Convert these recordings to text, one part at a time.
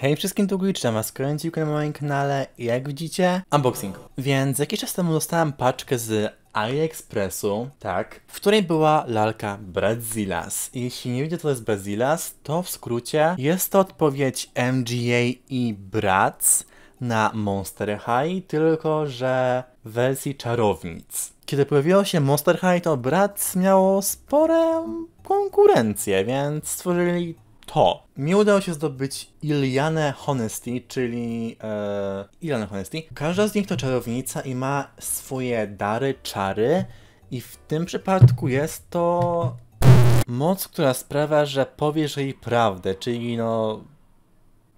Hej wszystkim, tu Glitch, a skręć na moim kanale jak widzicie unboxing. Więc jakiś czas temu dostałem paczkę z AliExpressu, tak, w której była lalka Brazilas. Jeśli nie wiecie co to jest Brazilas, to w skrócie jest to odpowiedź MGA i Bratz na Monster High, tylko że w wersji czarownic. Kiedy pojawiło się Monster High, to Bratz miało spore konkurencję, więc stworzyli to mi udało się zdobyć Iliane Honesty, czyli e, Honesty. Każda z nich to czarownica i ma swoje dary, czary i w tym przypadku jest to moc, która sprawia, że powiesz jej prawdę, czyli no...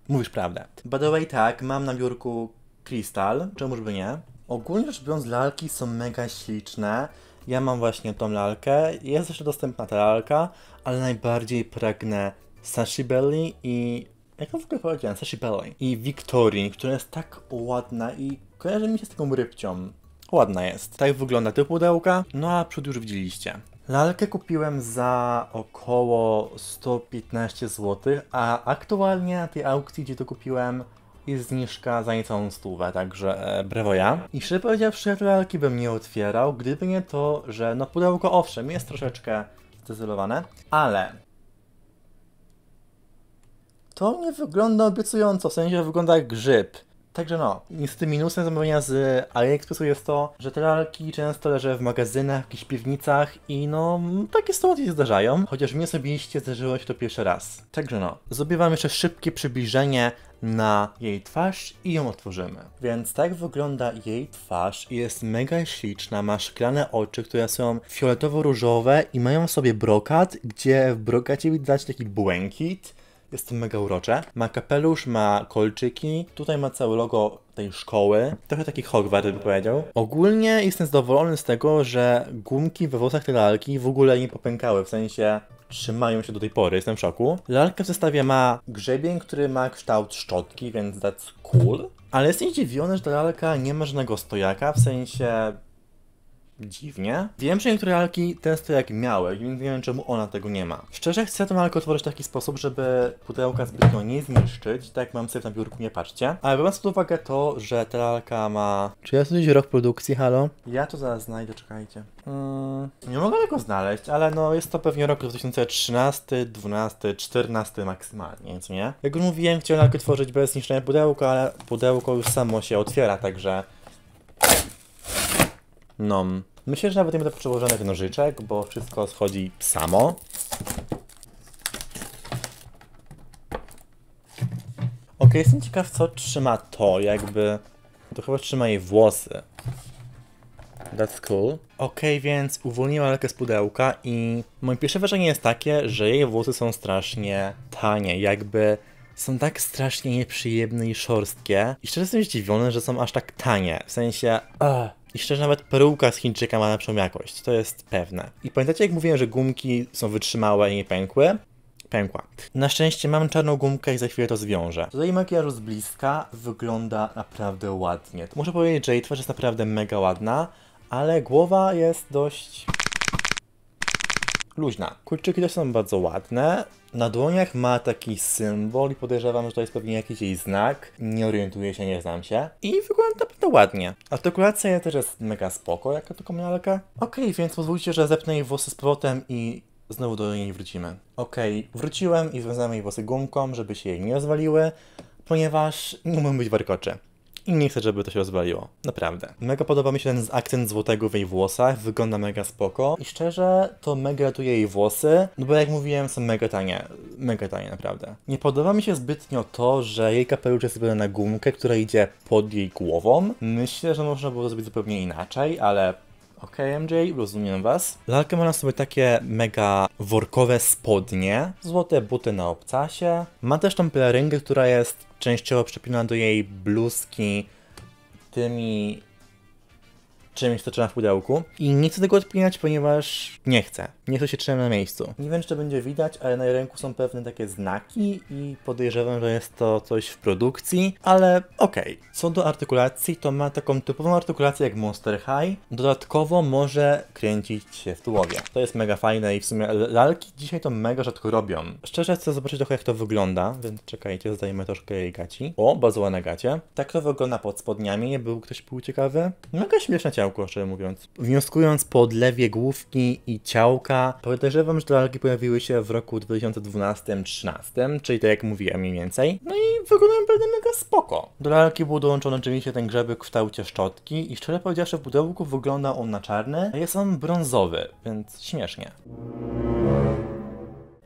Mówisz prawdę. By the way, tak, mam na biurku krystal, czemuż by nie. Ogólnie rzecz biorąc, lalki są mega śliczne. Ja mam właśnie tą lalkę, jest jeszcze dostępna ta lalka, ale najbardziej pragnę Sashi Belly i... Jak to w ogóle powiedziałem? Sashi Belly. I Victorii, która jest tak ładna i kojarzy mi się z taką rybcią. Ładna jest. Tak wygląda tył pudełka, no a przód już widzieliście. Lalkę kupiłem za około 115 zł, a aktualnie na tej aukcji, gdzie to kupiłem, jest zniżka za niecałą stówę, także e, brawo ja. I szczerze powiedziawszy, lalki bym nie otwierał, gdyby nie to, że no pudełko owszem, jest troszeczkę zdecydowane, ale to nie wygląda obiecująco, w sensie wygląda jak grzyb. Także no, z tym minusem zamówienia z AliExpressu jest to, że te lalki często leżą w magazynach, w jakichś piwnicach i no, takie sytuacje się zdarzają, chociaż mnie osobiście zdarzyło się to pierwszy raz. Także no, zrobię wam jeszcze szybkie przybliżenie na jej twarz i ją otworzymy. Więc tak wygląda jej twarz jest mega śliczna, ma szklane oczy, które są fioletowo-różowe i mają sobie brokat, gdzie w brokacie widać taki błękit jest to mega urocze. Ma kapelusz, ma kolczyki. Tutaj ma całe logo tej szkoły. Trochę taki Hogwart bym powiedział. Ogólnie jestem zadowolony z tego, że gumki we włosach tej lalki w ogóle nie popękały. W sensie trzymają się do tej pory, jestem w szoku. Lalka w zestawie ma grzebień, który ma kształt szczotki, więc that's cool. Ale jestem zdziwiony, że ta lalka nie ma żadnego stojaka, w sensie dziwnie. Wiem, że niektóre alki testy jak miały, więc nie wiem czemu ona tego nie ma. Szczerze chcę tą alkę otworzyć w taki sposób, żeby pudełka zbytnio nie zniszczyć, tak jak mam sobie na biurku, nie patrzcie. Ale biorąc pod uwagę to, że ta alka ma... Czy ja słyszę rok produkcji, halo? Ja to zaraz znajdę, czekajcie. Mm, nie mogę tego znaleźć, ale no jest to pewnie rok 2013, 12, 14 maksymalnie, więc nie? Jak już mówiłem, chciałem alkę tworzyć bez zniszczenia pudełka, ale pudełko już samo się otwiera, także... No. Myślę, że nawet nie będę potrzebował żadnych nożyczek, bo wszystko schodzi samo. Ok, jestem ciekaw, co trzyma to, jakby... To chyba trzyma jej włosy. That's cool. Ok, więc uwolniłam lalkę z pudełka i moje pierwsze wrażenie jest takie, że jej włosy są strasznie tanie, jakby są tak strasznie nieprzyjemne i szorstkie. I szczerze jestem zdziwiony, że są aż tak tanie. W sensie, uh, i szczerze, nawet peruka z Chińczyka ma lepszą jakość, to jest pewne. I pamiętacie, jak mówiłem, że gumki są wytrzymałe i nie pękłe? Pękła. Na szczęście mam czarną gumkę i za chwilę to zwiążę. Tutaj makijażu z bliska wygląda naprawdę ładnie. Muszę powiedzieć, że jej twarz jest naprawdę mega ładna, ale głowa jest dość luźna. Kulczyki też są bardzo ładne. Na dłoniach ma taki symbol i podejrzewam, że to jest pewnie jakiś jej znak. Nie orientuję się, nie znam się. I wygląda naprawdę ładnie. Artykulacja też jest mega spoko, jaka to kominialka. Okej, okay, więc pozwólcie, że zepnę jej włosy z powrotem i znowu do niej wrócimy. Okej, okay, wróciłem i związałem jej włosy gumką, żeby się jej nie rozwaliły, ponieważ nie mogą być warkocze i nie chcę, żeby to się rozwaliło. Naprawdę. Mega podoba mi się ten akcent złotego w jej włosach, wygląda mega spoko i szczerze to mega ratuje jej włosy, no bo jak mówiłem są mega tanie, mega tanie naprawdę. Nie podoba mi się zbytnio to, że jej kapelusz jest zrobiony na gumkę, która idzie pod jej głową. Myślę, że można było zrobić zupełnie inaczej, ale Okej, okay, MJ, rozumiem was. Lalka ma na sobie takie mega workowe spodnie, złote buty na obcasie. Ma też tą pelerynkę, która jest częściowo przypinana do jej bluzki tymi czymś, co trzeba w pudełku. I nie chcę tego odpinać, ponieważ nie chcę. Nie chcę się trzymać na miejscu. Nie wiem, czy to będzie widać, ale na ręku są pewne takie znaki i podejrzewam, że jest to coś w produkcji, ale okej. Okay. Co do artykulacji, to ma taką typową artykulację jak Monster High. Dodatkowo może kręcić się w tułowie. To jest mega fajne i w sumie lalki dzisiaj to mega rzadko robią. Szczerze chcę zobaczyć trochę jak to wygląda, więc czekajcie, zdajemy troszkę jej gaci. O, bazuła na gacie. Tak to wygląda pod spodniami, był ktoś pół ciekawy. Mega śmieszne ciałku, szczerze mówiąc. Wnioskując po odlewie główki i ciałka, podejrzewam, że te lalki pojawiły się w roku 2012-13, czyli tak jak mówiłem mniej więcej. No i wyglądają pewnie mega spoko. Do lalki był dołączony oczywiście ten grzebek w kształcie szczotki i szczerze powiedziawszy w pudełku wygląda on na czarny, a jest on brązowy, więc śmiesznie.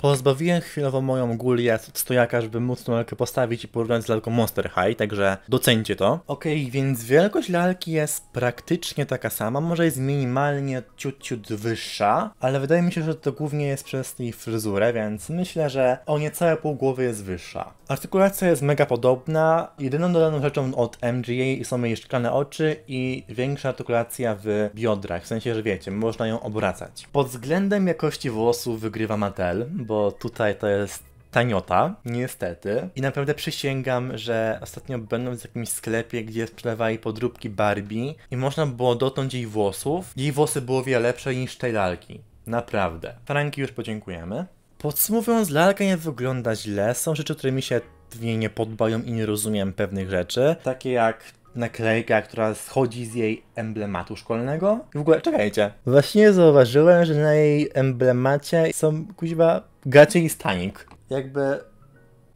Pozbawiłem chwilowo moją gulię od stojaka, żeby móc tą lalkę postawić i porównać z lalką Monster High, także docencie to. Ok, więc wielkość lalki jest praktycznie taka sama, może jest minimalnie ciut, ciut wyższa, ale wydaje mi się, że to głównie jest przez jej fryzurę, więc myślę, że o niecałe pół głowy jest wyższa. Artykulacja jest mega podobna, jedyną dodaną rzeczą od MGA są jej szklane oczy i większa artykulacja w biodrach, w sensie, że wiecie, można ją obracać. Pod względem jakości włosów wygrywa Mattel, bo bo tutaj to jest taniota, niestety. I naprawdę przysięgam, że ostatnio będąc w jakimś sklepie, gdzie sprzedawali podróbki Barbie i można było dotknąć jej włosów, jej włosy były wiele lepsze niż tej lalki. Naprawdę. Franki już podziękujemy. Podsumowując, lalka nie wygląda źle, są rzeczy, które mi się w niej nie podbają i nie rozumiem pewnych rzeczy, takie jak naklejka, która schodzi z jej emblematu szkolnego. W ogóle, czekajcie. Właśnie zauważyłem, że na jej emblemacie są kuźba graczy i stanik. Jakby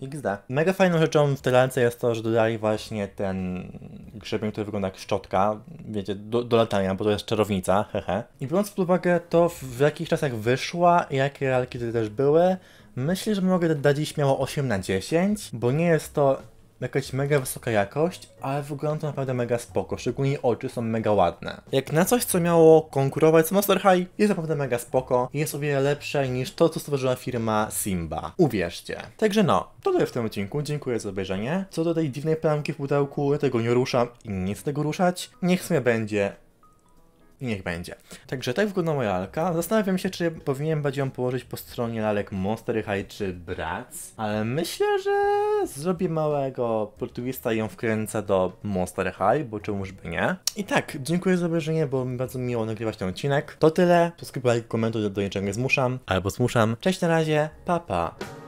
XD. Mega fajną rzeczą w Terrance jest to, że dodali właśnie ten grzebień, który wygląda jak szczotka, wiecie, do, do latania, bo to jest czarownica, hehe. I biorąc pod uwagę to, w jakich czasach wyszła, jakie realki tutaj też były, myślę, że mogę dać jej śmiało 8 na 10, bo nie jest to jakaś mega wysoka jakość, ale wygląda to naprawdę mega spoko, szczególnie oczy są mega ładne. Jak na coś, co miało konkurować z Monster High, jest naprawdę mega spoko i jest o wiele lepsze niż to, co stworzyła firma Simba. Uwierzcie. Także no, to tyle w tym odcinku, dziękuję za obejrzenie. Co do tej dziwnej plamki w pudełku, ja tego nie ruszam i nie chcę tego ruszać. Niech sobie będzie i niech będzie. Także tak wygląda moja lalka. Zastanawiam się, czy powinienem bardziej ją położyć po stronie lalek Monster High czy Bratz, ale myślę, że zrobię małego plotwista i ją wkręcę do Monster High, bo czemuż by nie. I tak, dziękuję za obejrzenie, bo mi bardzo miło nagrywać ten odcinek. To tyle. Subskrybuj, komentuj, do, niczego nie zmuszam, albo zmuszam. Cześć na razie, papa. Pa.